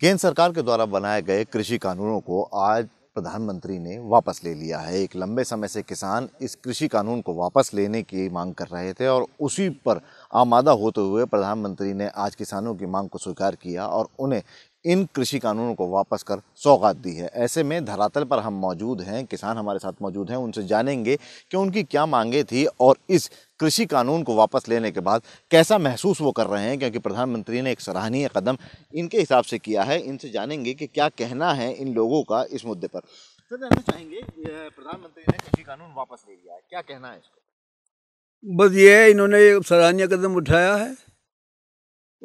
केंद्र सरकार के द्वारा बनाए गए कृषि कानूनों को आज प्रधानमंत्री ने वापस ले लिया है एक लंबे समय से किसान इस कृषि कानून को वापस लेने की मांग कर रहे थे और उसी पर आमादा होते हुए प्रधानमंत्री ने आज किसानों की मांग को स्वीकार किया और उन्हें इन कृषि कानूनों को वापस कर सौगात दी है ऐसे में धरातल पर हम मौजूद हैं किसान हमारे साथ मौजूद हैं उनसे जानेंगे कि उनकी क्या मांगे थी और इस कृषि कानून को वापस लेने के बाद कैसा महसूस वो कर रहे हैं क्योंकि प्रधानमंत्री ने एक सराहनीय कदम इनके हिसाब से किया है इनसे जानेंगे कि क्या कहना है इन लोगों का इस मुद्दे पर सर तो जानना चाहेंगे प्रधानमंत्री ने कृषि कानून वापस ले लिया है क्या कहना है इसको बस ये है इन्होंने सराहनीय कदम उठाया है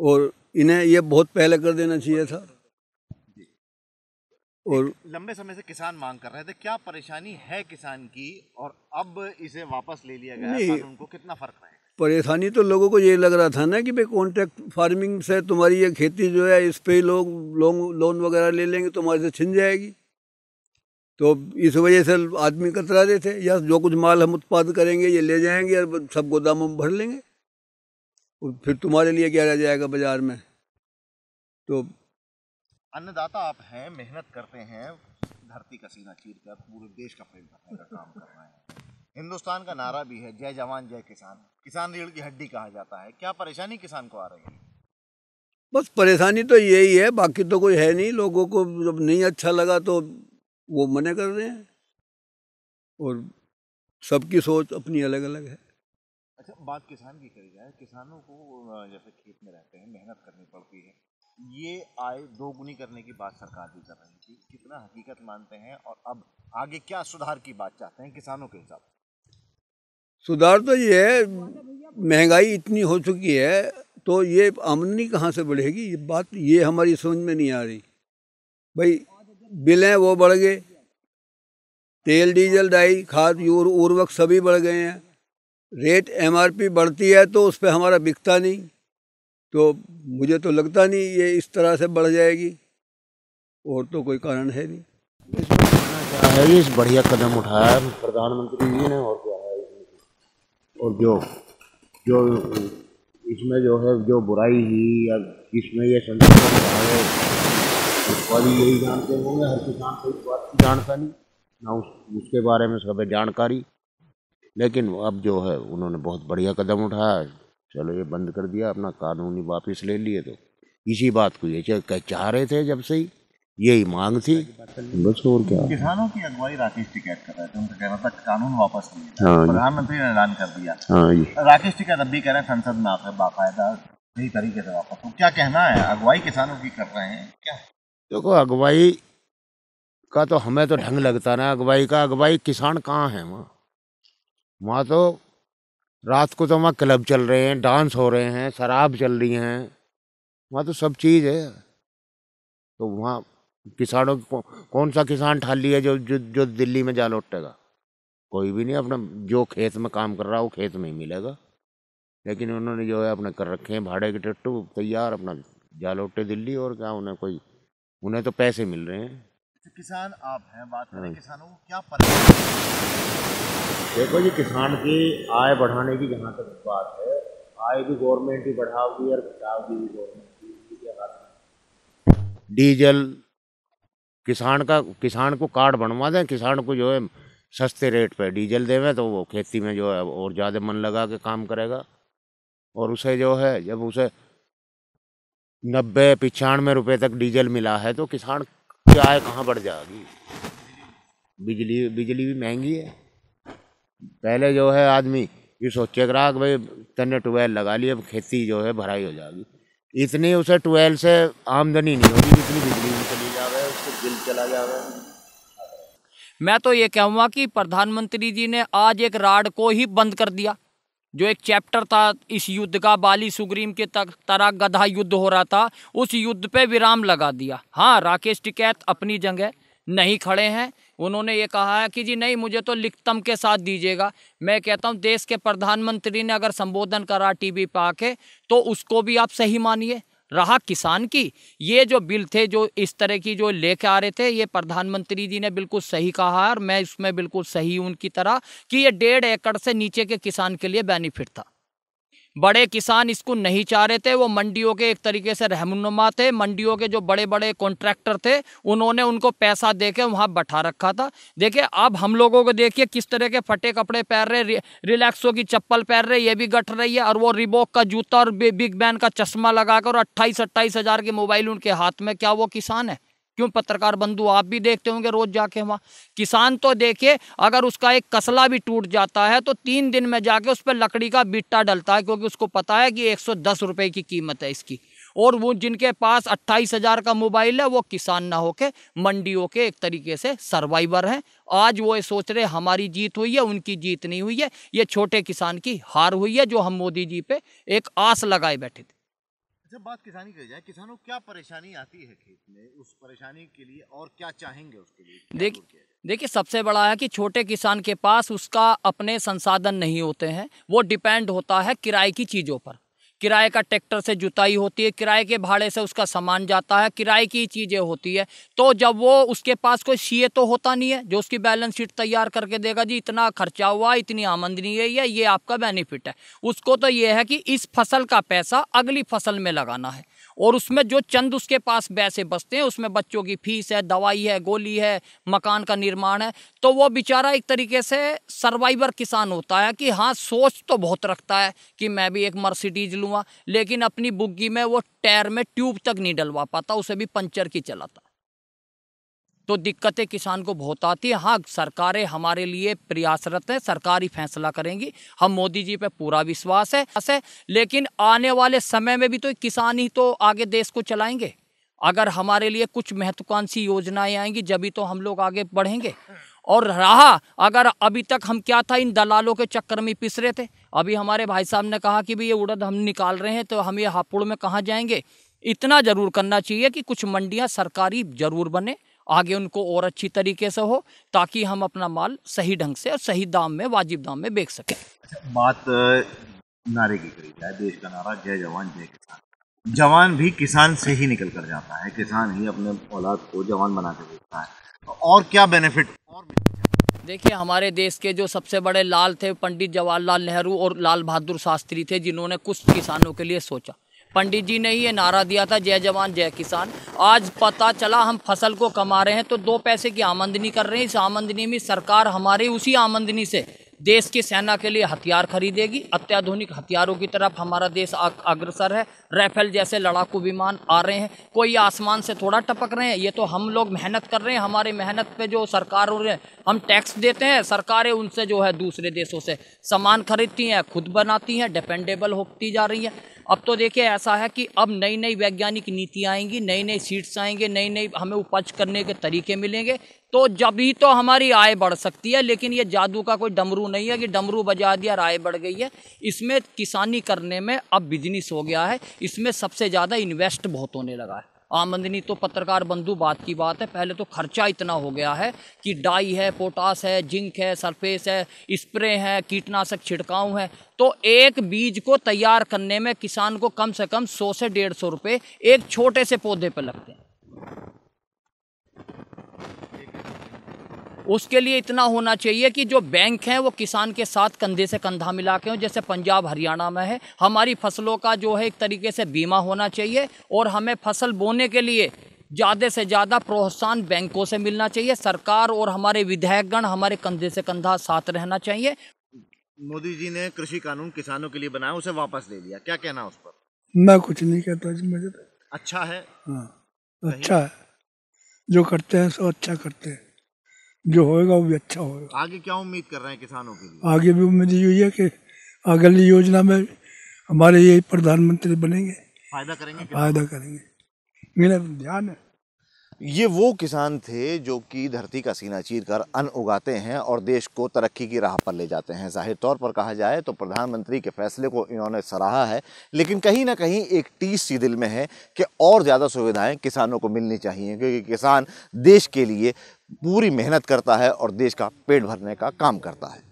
और इन्हें ये बहुत पहले कर देना चाहिए था और लंबे समय से किसान मांग कर रहे थे क्या परेशानी है किसान की और अब इसे वापस ले लिया गया उनको कितना फर्क है परेशानी तो लोगों को ये लग रहा था ना कि भाई कॉन्ट्रैक्ट फार्मिंग से तुम्हारी ये खेती जो है इस पर ही लोग लोन लोन वगैरह ले लेंगे तो तुम्हारे से छिन जाएगी तो इस वजह से आदमी कतरा रहे थे या जो कुछ माल हम उत्पाद करेंगे ये ले जाएंगे और सब गोदामों में भर लेंगे फिर तुम्हारे लिए क्या रह जाएगा बाजार में तो अन्नदाता आप हैं मेहनत करते हैं धरती का सीना चीर कर पूरे देश का प्रेम करने का काम कर रहे हैं हिंदुस्तान का नारा भी है जय जवान जय किसान किसान रीढ़ की हड्डी कहा जाता है क्या परेशानी किसान को आ रही है बस परेशानी तो यही है बाकी तो कोई है नहीं लोगों को जब नहीं अच्छा लगा तो वो मने कर रहे हैं और सबकी सोच अपनी अलग अलग है अच्छा बात किसान की करी जाए किसानों को जैसे खेत में रहते हैं मेहनत करनी पड़ती है ये आय दोगुनी करने की बात सरकार भी कर रही थी कितना हकीकत मानते हैं और अब आगे क्या सुधार की बात चाहते हैं किसानों के हिसाब सुधार तो ये है महंगाई इतनी हो चुकी है तो ये आमदनी कहाँ से बढ़ेगी ये बात ये हमारी समझ में नहीं आ रही भाई बिल वो बढ़ गए तेल डीजल डाई खाद उर्वरक सभी बढ़ गए हैं रेट एमआरपी बढ़ती है तो उस पर हमारा बिकता नहीं तो मुझे तो लगता नहीं ये इस तरह से बढ़ जाएगी और तो कोई कारण है नहीं है इस बढ़िया कदम उठाया है प्रधानमंत्री जी ने और क्या है और जो जो इसमें जो है जो बुराई ही या इसमें ये संतुलन है भी यही जानते होंगे हर किसान को इस बात की जानकारी ना उस उसके बारे में सब जानकारी लेकिन अब जो है उन्होंने बहुत बढ़िया कदम उठाया चलो ये बंद कर दिया अपना कानूनी वापस ले लिए तो इसी बात को ये चाह रहे थे जब से ही यही मांग थी बस और क्या किसानों की अगुवाई राकेश टिकैत कर रहे थे उनका कहना था कानून वापस नहीं हाँ प्रधानमंत्री ने ऐलान कर दिया हाँ राकेश टिकैत अब भी कह रहे हैं संसद में आकर बाकायदा सही तरीके से वापस तो क्या कहना है अगुवाई किसानों की कर रहे हैं क्या देखो अगुवाई का तो हमें तो ढंग लगता ना अगुवाई का अगुवाई किसान कहाँ है वहाँ वहाँ तो रात को तो वहाँ क्लब चल रहे हैं डांस हो रहे हैं शराब चल रही हैं वहाँ तो सब चीज़ है तो वहाँ किसानों को कौन सा किसान ठाली है जो जो जो दिल्ली में जा लौटेगा कोई भी नहीं अपना जो खेत में काम कर रहा है वो खेत में ही मिलेगा लेकिन उन्होंने जो है अपने कर रखे हैं भाड़े के टट्टू तैयार अपना जा लौटे दिल्ली और क्या उन्हें कोई उन्हें तो पैसे मिल रहे हैं किसान आप हैं बात करें हाँ। किसानों को क्या परेशानी देखो जी किसान की आय बढ़ाने की जहाँ तक बात है आय भी गवर्नमेंट ही बढ़ाओगी और घटाओगी भी गवर्नमेंट की डीजल किसान का किसान को कार्ड बनवा दें किसान को जो है सस्ते रेट पर डीजल देवें तो वो खेती में जो है और ज़्यादा मन लगा के काम करेगा और उसे जो है जब उसे नब्बे पचानवे रुपये तक डीजल मिला है तो किसान की आय कहाँ बढ़ जाएगी बिजली बिजली भी महंगी है पहले जो है आदमी ये सोचे रहा कि भाई तने ट्यूबवेल लगा ली अब खेती जो है भराई हो जाएगी इतनी उसे ट्यूबवेल से आमदनी नहीं होगी जितनी बिजली में चली है उसको बिल चला है मैं तो ये कहूँगा कि प्रधानमंत्री जी ने आज एक राड को ही बंद कर दिया जो एक चैप्टर था इस युद्ध का बाली सुग्रीम के तरह गधा युद्ध हो रहा था उस युद्ध पे विराम लगा दिया हाँ राकेश टिकैत अपनी जगह नहीं खड़े हैं उन्होंने ये कहा है कि जी नहीं मुझे तो लिखतम के साथ दीजिएगा मैं कहता हूँ देश के प्रधानमंत्री ने अगर संबोधन करा टीवी पे आके तो उसको भी आप सही मानिए रहा किसान की ये जो बिल थे जो इस तरह की जो लेके आ रहे थे ये प्रधानमंत्री जी ने बिल्कुल सही कहा और मैं इसमें बिल्कुल सही उनकी तरह कि ये डेढ़ एकड़ से नीचे के किसान के लिए बेनिफिट था बड़े किसान इसको नहीं चाह रहे थे वो मंडियों के एक तरीके से रहनुमा थे मंडियों के जो बड़े बड़े कॉन्ट्रैक्टर थे उन्होंने उनको पैसा दे के वहाँ बैठा रखा था देखिए अब हम लोगों को देखिए किस तरह के फटे कपड़े पहन रहे रिलैक्सो की चप्पल पहन रहे ये भी गट रही है और वो रिबोक का जूता और बिग बैन का चश्मा लगाकर और अट्ठाईस अट्ठाईस हज़ार के मोबाइल उनके हाथ में क्या वो किसान है क्यों पत्रकार बंधु आप भी देखते होंगे रोज जाके वहाँ किसान तो देखिए अगर उसका एक कसला भी टूट जाता है तो तीन दिन में जाके उस पर लकड़ी का बिट्टा डलता है क्योंकि उसको पता है कि एक सौ दस रुपये की कीमत है इसकी और वो जिनके पास अट्ठाईस हज़ार का मोबाइल है वो किसान ना होके मंडी होके एक तरीके से सर्वाइवर हैं आज वो ये सोच रहे हमारी जीत हुई है उनकी जीत नहीं हुई है ये छोटे किसान की हार हुई है जो हम मोदी जी पे एक आस लगाए बैठे थे जब बात किसानी की जाए किसानों क्या परेशानी आती है खेत में उस परेशानी के लिए और क्या चाहेंगे उसके लिए देखिए देखिए सबसे बड़ा है कि छोटे किसान के पास उसका अपने संसाधन नहीं होते हैं वो डिपेंड होता है किराए की चीज़ों पर किराए का ट्रैक्टर से जुताई होती है किराए के भाड़े से उसका सामान जाता है किराए की चीज़ें होती है तो जब वो उसके पास कोई सीए तो होता नहीं है जो उसकी बैलेंस शीट तैयार करके देगा जी इतना खर्चा हुआ इतनी आमदनी है या ये आपका बेनिफिट है उसको तो ये है कि इस फसल का पैसा अगली फसल में लगाना है और उसमें जो चंद उसके पास पैसे बचते हैं उसमें बच्चों की फीस है दवाई है गोली है मकान का निर्माण है तो वो बेचारा एक तरीके से सर्वाइवर किसान होता है कि हाँ सोच तो बहुत रखता है कि मैं भी एक मर्सिडीज लूँगा लेकिन अपनी बुग्गी में वो टायर में ट्यूब तक नहीं डलवा पाता उसे भी पंचर की चलाता तो दिक्कतें किसान को बहुत आती है हाँ सरकारें हमारे लिए प्रयासरत है सरकारी फैसला करेंगी हम मोदी जी पे पूरा विश्वास है लेकिन आने वाले समय में भी तो किसान ही तो आगे देश को चलाएंगे अगर हमारे लिए कुछ महत्वाकांक्षी योजनाएं आएंगी जब तो हम लोग आगे बढ़ेंगे और रहा अगर अभी तक हम क्या था इन दलालों के चक्कर में पिस रहे थे अभी हमारे भाई साहब ने कहा कि भाई ये उड़द हम निकाल रहे हैं तो हम ये हापुड़ में कहाँ जाएंगे इतना ज़रूर करना चाहिए कि कुछ मंडियाँ सरकारी ज़रूर बने आगे उनको और अच्छी तरीके से हो ताकि हम अपना माल सही ढंग से और सही दाम में वाजिब दाम में बेच सकें बात नारे की करी जाए देश का नारा जय जवान जय किसान जवान भी किसान से ही निकल कर जाता है किसान ही अपने औलाद को जवान बना के देखता है तो और क्या बेनिफिट और देखिए हमारे देश के जो सबसे बड़े लाल थे पंडित जवाहरलाल नेहरू और लाल बहादुर शास्त्री थे जिन्होंने कुछ किसानों के लिए सोचा पंडित जी ने ही ये नारा दिया था जय जवान जय किसान आज पता चला हम फसल को कमा रहे हैं तो दो पैसे की आमदनी कर रहे हैं इस आमदनी में सरकार हमारे उसी आमदनी से देश की सेना के लिए हथियार खरीदेगी अत्याधुनिक हथियारों की तरफ हमारा देश अग्रसर है राफेल जैसे लड़ाकू विमान आ रहे हैं कोई आसमान से थोड़ा टपक रहे हैं ये तो हम लोग मेहनत कर रहे हैं हमारे मेहनत पे जो सरकार हो रहे हैं हम टैक्स देते हैं सरकारें उनसे जो है दूसरे देशों से सामान खरीदती हैं खुद बनाती हैं डिपेंडेबल होती जा रही हैं अब तो देखिए ऐसा है कि अब नई नई वैज्ञानिक नीति आएंगी नई नई सीट्स आएंगे नई नई हमें उपज करने के तरीके मिलेंगे तो जब ही तो हमारी आय बढ़ सकती है लेकिन ये जादू का कोई डमरू नहीं है कि डमरू बजा दिया आय बढ़ गई है इसमें किसानी करने में अब बिजनेस हो गया है इसमें सबसे ज़्यादा इन्वेस्ट बहुत होने लगा है आमदनी तो पत्रकार बंधु बात की बात है पहले तो खर्चा इतना हो गया है कि डाई है पोटास है जिंक है सरफेस है स्प्रे है कीटनाशक छिड़काव है तो एक बीज को तैयार करने में किसान को कम से कम सौ से डेढ़ सौ रुपये एक छोटे से पौधे पर लगते हैं उसके लिए इतना होना चाहिए कि जो बैंक हैं वो किसान के साथ कंधे से कंधा मिला के हों जैसे पंजाब हरियाणा में है हमारी फसलों का जो है एक तरीके से बीमा होना चाहिए और हमें फसल बोने के लिए ज़्यादा से ज़्यादा प्रोत्साहन बैंकों से मिलना चाहिए सरकार और हमारे विधायकगण हमारे कंधे से कंधा साथ रहना चाहिए मोदी जी ने कृषि कानून किसानों के लिए बनाया उसे वापस ले लिया क्या कहना उस पर मैं कुछ नहीं कहता जी मुझे तो- अच्छा है हाँ अच्छा है जो करते हैं सो अच्छा करते हैं जो होएगा वो भी अच्छा होगा आगे क्या उम्मीद कर रहे हैं किसानों के लिए आगे भी उम्मीद यही है कि अगली योजना में हमारे यही प्रधानमंत्री बनेंगे फायदा करेंगे फायदा करेंगे मेरा ध्यान है ये वो किसान थे जो कि धरती का सीना चीर कर अन्न उगाते हैं और देश को तरक्की की राह पर ले जाते हैं जाहिर तौर पर कहा जाए तो प्रधानमंत्री के फैसले को इन्होंने सराहा है लेकिन कहीं ना कहीं एक टीस सी दिल में है कि और ज़्यादा सुविधाएं किसानों को मिलनी चाहिए क्योंकि किसान देश के लिए पूरी मेहनत करता है और देश का पेट भरने का काम करता है